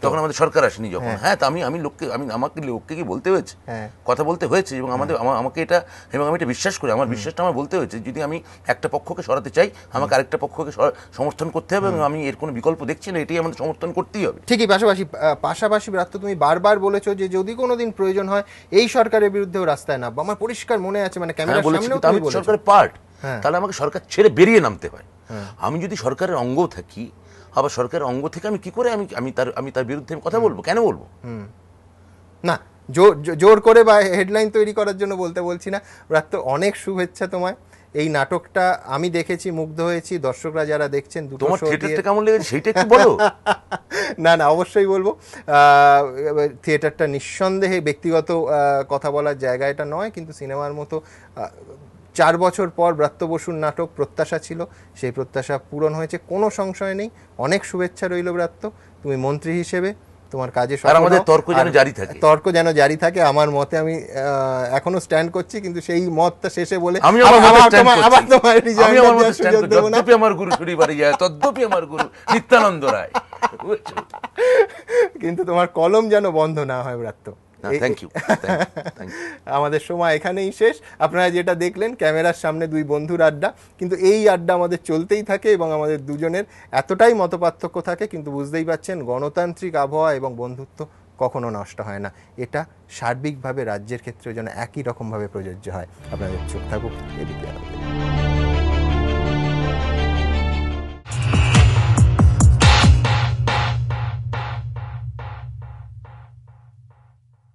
তখন আমাদের সরকার আসেনি যখন হ্যাঁ।, হ্যাঁ তা আমি আমি লোককে আমি আমাকে লোককে কি বলতে হয়েছে হ্যাঁ। কথা বলতে হয়েছে এবং আমাদের হ্যাঁ। আমাকে এটা এবং আমি এটা বিশ্বাস করি আমার বিশ্বাসটা আমার বলতে হয়েছে যদি আমি একটা পক্ষকে সরাতে চাই আমাকে আরেকটা পক্ষকে সমর্থন করতে হবে এবং আমি এর কোনো বিকল্প দেখছি না এটাই আমাদের সমর্থন করতেই হবে ঠিকই পাশাপাশি পাশাপাশি রাত্র তুমি বারবার বলেছো যে যদি কোনোদিন প্রয়োজন হয় এই সরকারের বিরুদ্ধেও রাস্তায় নামবো আমার পরিষ্কার মনে আছে মানে হ্যাঁ, ক্যামেরার সামনেও আমি সরকারের পার্ট হ্যাঁ। তাহলে আমাকে সরকার ছেড়ে বেরিয়ে নামতে হয় হ্যাঁ। আমি যদি সরকারের অঙ্গ থাকি আবার সরকারের অঙ্গ থেকে আমি কি করে আমি আমি তার আমি তার বিরুদ্ধে আমি কথা বলবো কেন বলবো না জোর করে বা হেডলাইন তৈরি করার জন্য বলতে বলছি না ওরা তো অনেক শুভেচ্ছা তোমায় এই নাটকটা আমি দেখেছি মুগ্ধ হয়েছি দর্শকরা যারা দেখছেন দুটো কেমন লেগেছে সেটা একটু বলো না না অবশ্যই বলবো থিয়েটারটা নিঃসন্দেহে ব্যক্তিগত কথা বলার জায়গা এটা নয় কিন্তু সিনেমার মতো চার বছর পর ব্রাত্য বসুর নাটক প্রত্যাশা ছিল সেই প্রত্যাশা পূরণ হয়েছে কোনো সংশয় নেই অনেক শুভেচ্ছা রইল ব্রাত্য তুমি মন্ত্রী হিসেবে তোমার কাজে আমাদের তর্ক যেন জারি থাকে তর্ক যেন জারি থাকে আমার মতে আমি এখনো স্ট্যান্ড করছি কিন্তু সেই মতটা শেষে বলে আমি আমার মতে স্ট্যান্ড করছি আমি আমার মতে স্ট্যান্ড করছি আমার গুরু যায় তদ্যপি আমার গুরু নিত্যানন্দ রায় কিন্তু তোমার কলম যেন বন্ধ না হয় ব্রাত্য থ্যাংক ইউ আমাদের সময় এখানেই শেষ আপনারা যেটা দেখলেন ক্যামেরার সামনে দুই বন্ধুর আড্ডা কিন্তু এই আড্ডা আমাদের চলতেই থাকে এবং আমাদের দুজনের এতটাই মতপার্থক্য থাকে কিন্তু বুঝতেই পাচ্ছেন গণতান্ত্রিক আবহাওয়া এবং বন্ধুত্ব কখনো নষ্ট হয় না এটা সার্বিকভাবে রাজ্যের ক্ষেত্রেও যেন একই রকমভাবে প্রযোজ্য হয় আপনাদের চোখ থাকুক এদিকে আমাদের